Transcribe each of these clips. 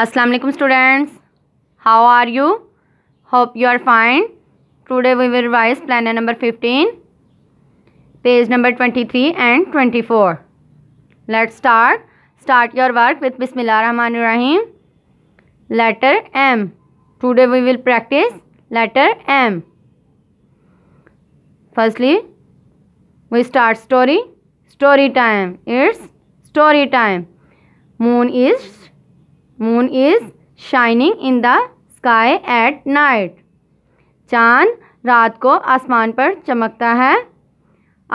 assalamu alaikum students how are you hope you are fine today we will revise planner number 15 page number 23 and 24 let's start start your work with bismillah rahman rahim letter m today we will practice letter m firstly we start story story time it's story time moon is moon is shining in the sky at night चांद रात को आसमान पर चमकता है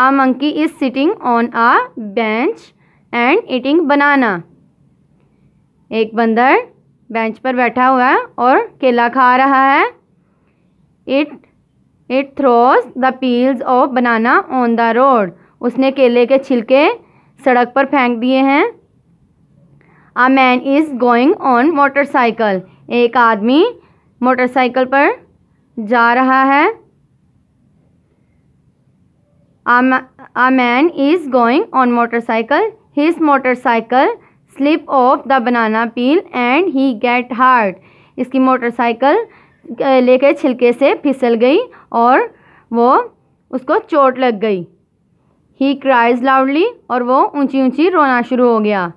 a monkey is sitting on a bench and eating banana एक बंदर bench पर बैठा हुआ है और केला खा रहा है it it throws the peels of banana on the road उसने केले के छिलके सड़क पर फेंक दिए हैं a man is going on motorcycle एक आदमी मोटरसाइकिल पर जा रहा है a man is going on motorcycle his motorcycle slip off the banana peel and he get hurt इसकी मोटरसाइकिल लेके छिलके से फिसल गई और वो उसको चोट लग गई ही क्राइज लाउडली और वो ऊंची ऊंची रोना शुरू हो गया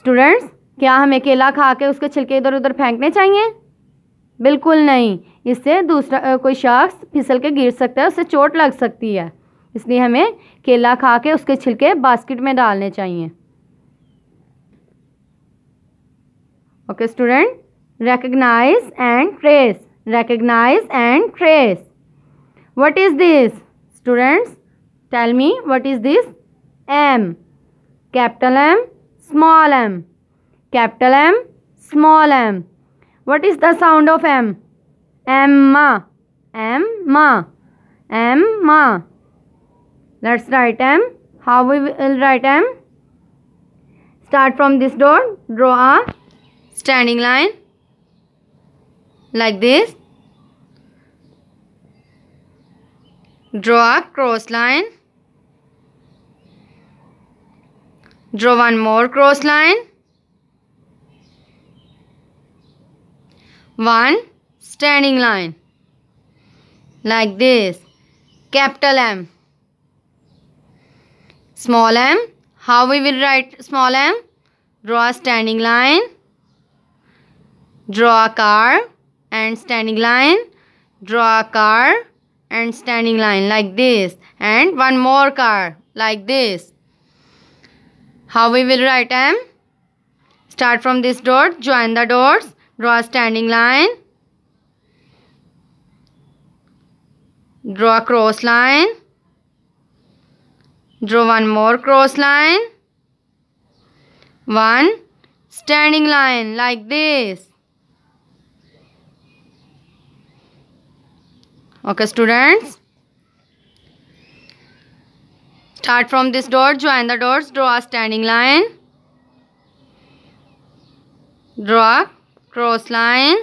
स्टूडेंट्स क्या हमें केला खा के उसके छिलके इधर उधर फेंकने चाहिए बिल्कुल नहीं इससे दूसरा कोई शख्स फिसल के गिर सकता है उससे चोट लग सकती है इसलिए हमें केला खा के उसके छिलके बास्केट में डालने चाहिए okay student recognise and trace recognise and trace what is this students tell me what is this M capital M small m. Capital M, small m. What is the sound of M? Emma. Emma. Emma. Let's write M. How we will write M? Start from this door. Draw a standing line. Like this. Draw a cross line. Draw one more cross line. One standing line. Like this. Capital M. Small m. How we will write small m? Draw a standing line. Draw a car and standing line. Draw a car and standing line like this. And one more car like this. How we will write M? Start from this dot, join the dots, draw a standing line, draw a cross line, draw one more cross line, one standing line like this. Okay students, Start from this dot, join the dots, draw a standing line. Draw a cross line.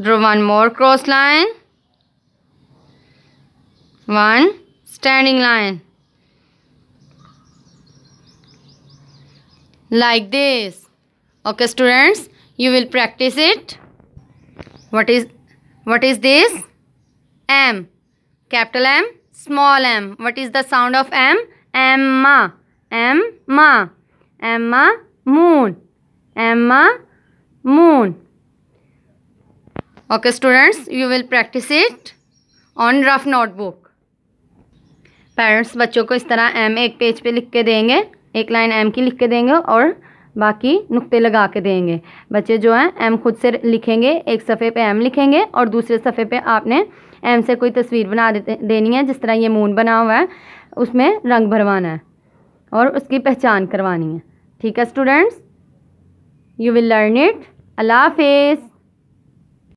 Draw one more cross line. One standing line. Like this. Okay students, you will practice it. What is, what is this? M. Capital M small M what is the sound of M M मा M मा M मा moon M मा moon okay students you will practise it on rough notebook parents बच्चों को इस तरह M एक page पे लिख के देंगे एक लाइन एम की लिख के देंगे और बाकी नुक्ते लगा के देंगे बच्चे जो हैं एम खुद से लिखेंगे एक सफ़े पे एम लिखेंगे और दूसरे सफ़े पे आपने एम से कोई तस्वीर बना दे, देनी है जिस तरह ये मून बना हुआ है उसमें रंग भरवाना है और उसकी पहचान करवानी है ठीक है students you will learn it अल्लाह हाफिज़